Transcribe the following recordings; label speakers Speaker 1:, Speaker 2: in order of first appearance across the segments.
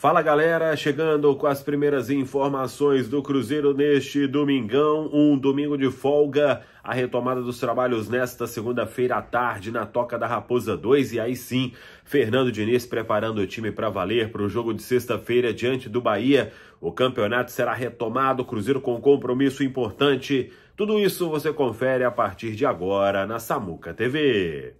Speaker 1: Fala galera, chegando com as primeiras informações do Cruzeiro neste domingão, um domingo de folga, a retomada dos trabalhos nesta segunda-feira à tarde na Toca da Raposa 2 e aí sim, Fernando Diniz preparando o time para valer para o jogo de sexta-feira diante do Bahia. O campeonato será retomado, Cruzeiro com compromisso importante. Tudo isso você confere a partir de agora na Samuca TV.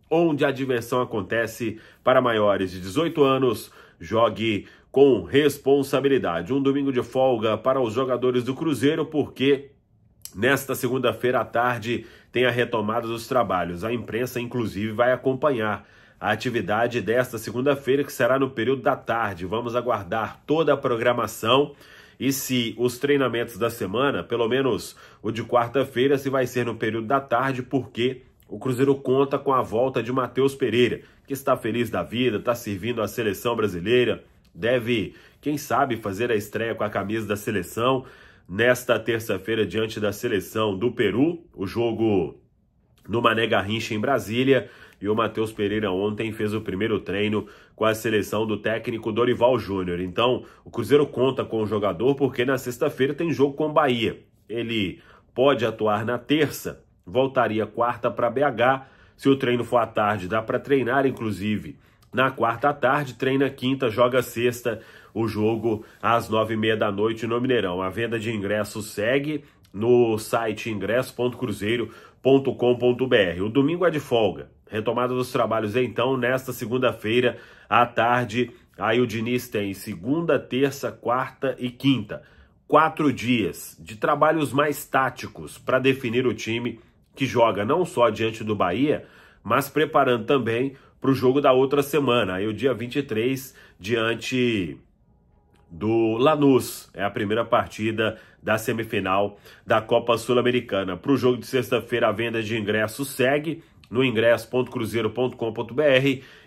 Speaker 1: onde a diversão acontece para maiores de 18 anos. Jogue com responsabilidade. Um domingo de folga para os jogadores do Cruzeiro, porque Nesta segunda-feira à tarde tem a retomada dos trabalhos. A imprensa, inclusive, vai acompanhar a atividade desta segunda-feira, que será no período da tarde. Vamos aguardar toda a programação e se os treinamentos da semana, pelo menos o de quarta-feira, se vai ser no período da tarde, porque o Cruzeiro conta com a volta de Matheus Pereira, que está feliz da vida, está servindo à seleção brasileira, deve, quem sabe, fazer a estreia com a camisa da seleção nesta terça-feira diante da seleção do Peru. O jogo no Mané Garrincha em Brasília. E o Matheus Pereira ontem fez o primeiro treino com a seleção do técnico Dorival Júnior. Então, o Cruzeiro conta com o jogador porque na sexta-feira tem jogo com o Bahia. Ele pode atuar na terça voltaria quarta para BH. Se o treino for à tarde, dá para treinar, inclusive. Na quarta à tarde, treina quinta, joga sexta, o jogo às nove e meia da noite no Mineirão. A venda de ingressos segue no site ingresso.cruzeiro.com.br. O domingo é de folga. Retomada dos trabalhos então nesta segunda-feira à tarde. Aí o Diniz tem segunda, terça, quarta e quinta. Quatro dias de trabalhos mais táticos para definir o time que joga não só diante do Bahia, mas preparando também para o jogo da outra semana, aí o dia 23, diante do Lanús. É a primeira partida da semifinal da Copa Sul-Americana. Para o jogo de sexta-feira, a venda de ingressos segue no ingresso.cruzeiro.com.br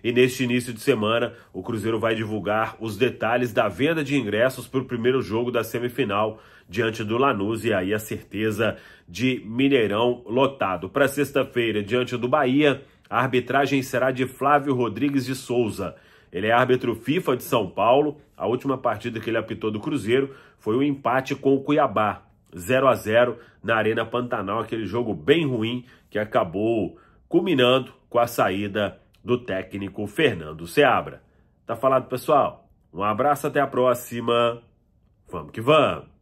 Speaker 1: e neste início de semana o Cruzeiro vai divulgar os detalhes da venda de ingressos para o primeiro jogo da semifinal diante do Lanús e aí a certeza de Mineirão lotado. Para sexta-feira, diante do Bahia, a arbitragem será de Flávio Rodrigues de Souza. Ele é árbitro FIFA de São Paulo. A última partida que ele apitou do Cruzeiro foi um empate com o Cuiabá, 0 a 0 na Arena Pantanal, aquele jogo bem ruim que acabou culminando com a saída do técnico Fernando Seabra. Tá falado, pessoal? Um abraço, até a próxima. Vamos que vamos!